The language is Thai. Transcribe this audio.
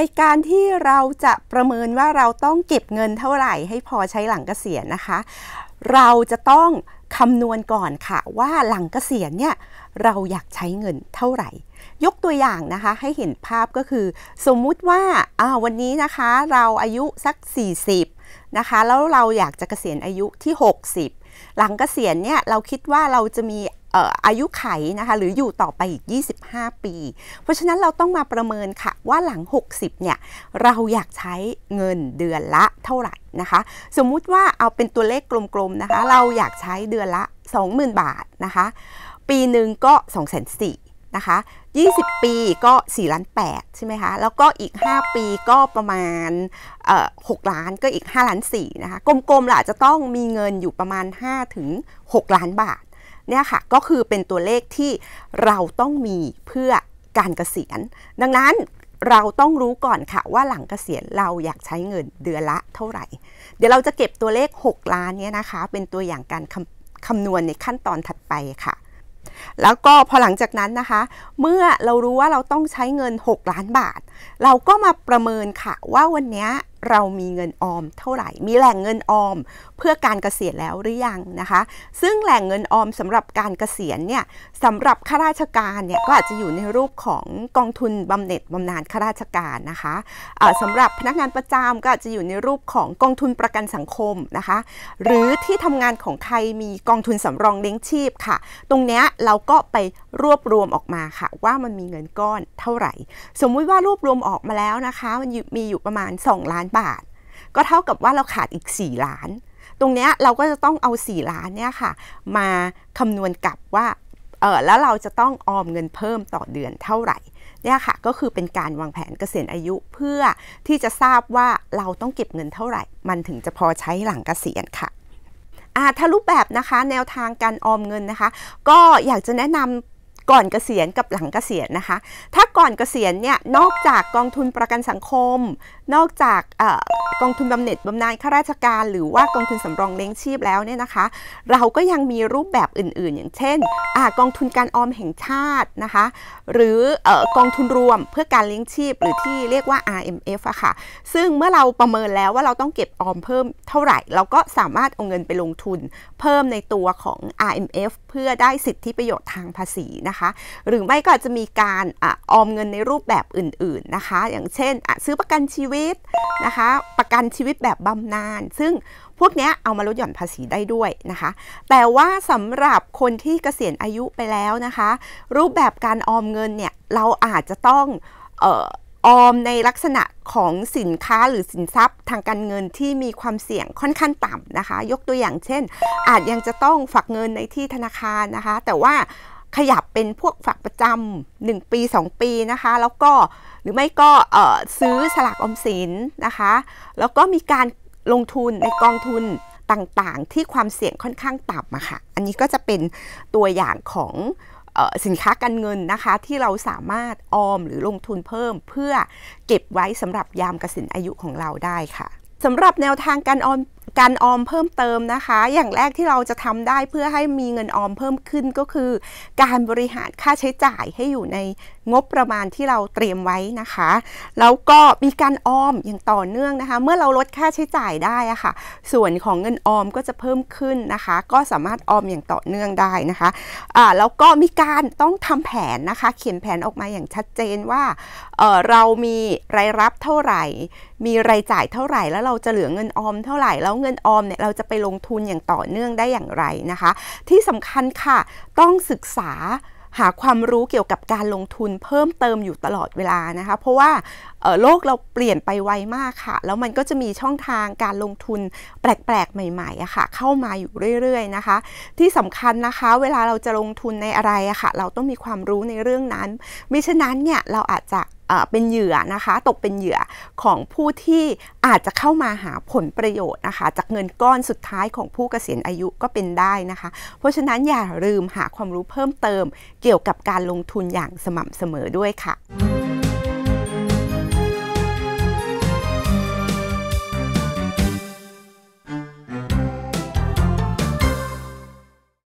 ในการที่เราจะประเมินว่าเราต้องเก็บเงินเท่าไหร่ ให้พอใช้หลังเกษียณนะคะ เราจะต้องคำนวณก่อนค่ะว่าหลังเกษียณเนี่ยเราอยากใช้เงินเท่าไหร่ ยกตัวอย่างนะคะให้เห็นภาพก็คือ สมมุติว่าวันนี้นะคะเราอายุสัก 40นะคะแล้วเราอยากจะเกษียณอายุที่ 60หลังกเกษียณเนี่ยเราคิดว่าเราจะมีอายุไขนะคะหรืออยู่ต่อไปอีก 25 ปี เพราะฉะนั้นเราต้องมาประเมินค่ะว่าหลัง 60เนี่ยเราอยากใช้เงินเดือนละเท่าไหร่นะคะ สมมุติว่าเอาเป็นตัวเลขกลมๆนะคะเราอยากใช้เดือนละ 20,000 บาทนะคะปีหนึ่งก็ 2 4 0 0นะคะ20 ปีก็4ล้าน8ใช่ไหมคะ แล้วก็อีก 5 ปีก็ประมาณ6ล้านก็อีก5ล้าน4นะคะกลมๆล่ะจะต้องมีเงินอยู่ประมาณ5ถึง6ล้านบาทเนี่ยค่ะก็คือเป็นตัวเลขที่เราต้องมีเพื่อการเกษียณ ดังนั้นเราต้องรู้ก่อนค่ะว่าหลังเกษียณเราอยากใช้เงินเดือนละเท่าไหร่ เดี๋ยวเราจะเก็บตัวเลข 6 ล้านเนี่ยนะคะ เป็นตัวอย่างการคำคำนวณในขั้นตอนถัดไปค่ะแล้วก็พอหลังจากนั้นนะคะ เมื่อเรารู้ว่าเราต้องใช้เงิน 6 ล้านบาท เราก็มาประเมินค่ะว่าวันนี้เรามีเงินออมเท่าไหร่ มีแหล่งเงินออมเพื่อการเกษียณแล้วหรือยังนะคะ ซึ่งแหล่งเงินออมสำหรับการเกษียณเนี่ยสำหรับข้าราชการเนี่ยก็อาจจะอยู่ในรูปของกองทุนบำเหน็จบำนาญข้าราชการนะคะะสำหรับพนักงานประจำก็อาจจะอยู่ในรูปของกองทุนประกันสังคมนะคะ หรือที่ทำงานของใครมีกองทุนสำรองเลี้ยงชีพค่ะ ตรงนี้เราก็ไปรวบรวมออกมาค่ะ ว่ามันมีเงินก้อนเท่าไหร่ สมมุติว่ารวบรวมออกมาแล้วนะคะมันมีอยู่ประมาณ 2 ล้านบาทก็เท่ากับว่าเราขาดอีก 4 ล้าน ตรงนี้เราก็จะต้องเอา 4 ล้านเนี่ยค่ะมาคำนวณกับว่าเออแล้วเราจะต้องออมเงินเพิ่มต่อเดือนเท่าไหร่เนี่ยค่ะก็คือเป็นการวางแผนเกษียณอายุ เพื่อที่จะทราบว่าเราต้องเก็บเงินเท่าไหร่ มันถึงจะพอใช้หลังเกษียณค่ะถ้ารูปแบบนะคะแนวทางการออมเงินนะคะ ก็อยากจะแนะนำก่อนเกษียณกับหลังเกษียณนะคะ ถ้าก่อนเกษียณเนี่ยนอกจากกองทุนประกันสังคม นอกจากกองทุนบำเหน็จบำนาญข้าราชการหรือว่ากองทุนสำรองเลี้ยงชีพแล้วเนี่ยนะคะ เราก็ยังมีรูปแบบอื่นๆ อย่างเช่นอกองทุนการออมแห่งชาตินะคะ หรือกองทุนรวมเพื่อการเลี้ยงชีพหรือที่เรียกว่า RMF อะค่ะ ซึ่งเมื่อเราประเมินแล้วว่าเราต้องเก็บออมเพิ่มเท่าไหร่ เราก็สามารถเอาเงินไปลงทุนเพิ่มในตัวของ RMF เพื่อได้สิทธิประโยชน์ทางภาษีนะคะคะหรือไม่ก็อาจจะมีการอออมเงินในรูปแบบอื่น ๆนะคะ อย่างเช่นซื้อประกันชีวิตนะคะ ประกันชีวิตแบบบำนาญซึ่งพวกนี้เอามาลดหย่อนภาษีได้ด้วยนะคะแต่ว่าสำหรับคนที่เกษียณอายุไปแล้วนะคะ รูปแบบการออมเงินเนี่ยเราอาจจะต้องออมในลักษณะของสินค้าหรือสินทรัพย์ ทางการเงินที่มีความเสี่ยงค่อนข้างต่ำนะคะ ยกตัวอย่างเช่น อาจยังจะต้องฝากเงินในที่ธนาคารนะคะ แต่ว่าขยับเป็นพวกฝากประจำหนึ่งปี 2 ปีนะคะแล้วก็หรือไม่ก็ซื้อสลากอมสินนะคะแล้วก็มีการลงทุนในกองทุนต่างๆที่ความเสี่ยงค่อนข้างต่ำอะค่ะอันนี้ก็จะเป็นตัวอย่างของสินค้าการเงินนะคะที่เราสามารถออมหรือลงทุนเพิ่ม เพื่อเก็บไว้สำหรับยามเกษียณอายุของเราได้ค่ะสำหรับแนวทางการออมการออมเพิ่มเติมนะคะ อย่างแรกที่เราจะทำได้เพื่อให้มีเงินออมเพิ่มขึ้นก็คือการบริหารค่าใช้จ่ายให้อยู่ในงบประมาณที่เราเตรียมไว้นะคะ แล้วก็มีการออมอย่างต่อเนื่องนะคะ เมื่อเราลดค่าใช้จ่ายได้อะคะ่ะส่วนของเงินออมก็จะเพิ่มขึ้นนะคะ ก็สามารถออมอย่างต่อเนื่องได้นะคะะแล้วก็มีการต้องทำแผนนะคะเขียนแผนออกมาอย่างชัดเจนว่าเรามีรายรับเท่าไหร่ มีรายจ่ายเท่าไหร่แล้วเราจะเหลือเงินออมเท่าไหร่แล้วเงินออมเนี่ยเราจะไปลงทุนอย่างต่อเนื่องได้อย่างไรนะคะ ที่สำคัญค่ะต้องศึกษาหาความรู้เกี่ยวกับการลงทุนเพิ่มเติมอยู่ตลอดเวลานะคะ เพราะว่าโลกเราเปลี่ยนไปไวมากค่ะแล้วมันก็จะมีช่องทางการลงทุนแปลกๆใหม่ๆอะค่ะเข้ามาอยู่เรื่อยๆนะคะ ที่สำคัญนะคะ เวลาเราจะลงทุนในอะไรอะค่ะ เราต้องมีความรู้ในเรื่องนั้นมิฉะนั้นเนี่ยเราอาจจะเป็นเหยื่อนะคะตกเป็นเหยื่อของผู้ที่อาจจะเข้ามาหาผลประโยชน์นะคะ จากเงินก้อนสุดท้ายของผู้เกษียณอายุก็เป็นได้นะคะ เพราะฉะนั้นอย่าลืมหาความรู้เพิ่มเติมเกี่ยวกับการลงทุนอย่างสม่ำเสมอด้วยค่ะ